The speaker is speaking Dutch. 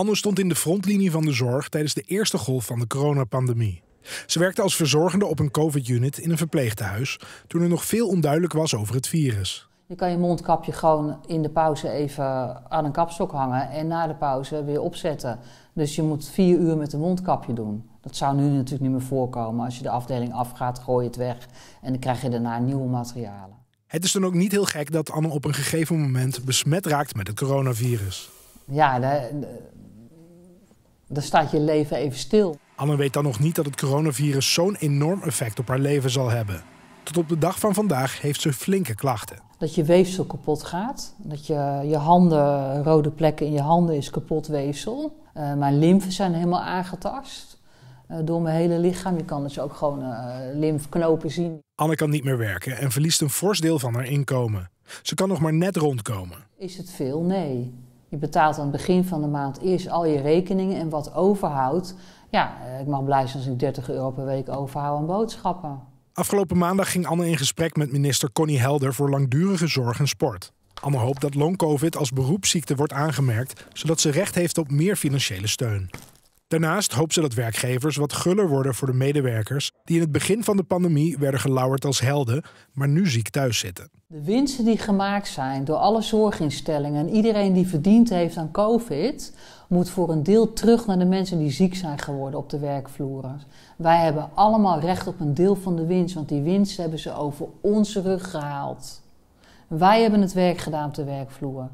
Anne stond in de frontlinie van de zorg tijdens de eerste golf van de coronapandemie. Ze werkte als verzorgende op een COVID-unit in een verpleegtehuis toen er nog veel onduidelijk was over het virus. Je kan je mondkapje gewoon in de pauze even aan een kapstok hangen en na de pauze weer opzetten. Dus je moet vier uur met een mondkapje doen. Dat zou nu natuurlijk niet meer voorkomen. Als je de afdeling afgaat, gooi je het weg en dan krijg je daarna nieuwe materialen. Het is dan ook niet heel gek dat Anne op een gegeven moment besmet raakt met het coronavirus. Ja, dan staat je leven even stil. Anne weet dan nog niet dat het coronavirus zo'n enorm effect op haar leven zal hebben. Tot op de dag van vandaag heeft ze flinke klachten. Dat je weefsel kapot gaat. Dat je, je handen, rode plekken in je handen is kapot weefsel. Eh, mijn lymfen zijn helemaal aangetast. Eh, door mijn hele lichaam. Je kan dus ook gewoon uh, lymfknopen zien. Anne kan niet meer werken en verliest een fors deel van haar inkomen. Ze kan nog maar net rondkomen. Is het veel? Nee. Je betaalt aan het begin van de maand eerst al je rekeningen en wat overhoudt. Ja, ik mag blij zijn als ik 30 euro per week overhoud aan boodschappen. Afgelopen maandag ging Anne in gesprek met minister Connie Helder voor langdurige zorg en sport. Anne hoopt dat long-covid als beroepsziekte wordt aangemerkt, zodat ze recht heeft op meer financiële steun. Daarnaast hoopt ze dat werkgevers wat guller worden voor de medewerkers die in het begin van de pandemie werden gelauwerd als helden, maar nu ziek thuis zitten. De winsten die gemaakt zijn door alle zorginstellingen en iedereen die verdiend heeft aan COVID, moet voor een deel terug naar de mensen die ziek zijn geworden op de werkvloeren. Wij hebben allemaal recht op een deel van de winst, want die winst hebben ze over onze rug gehaald. Wij hebben het werk gedaan op de werkvloer.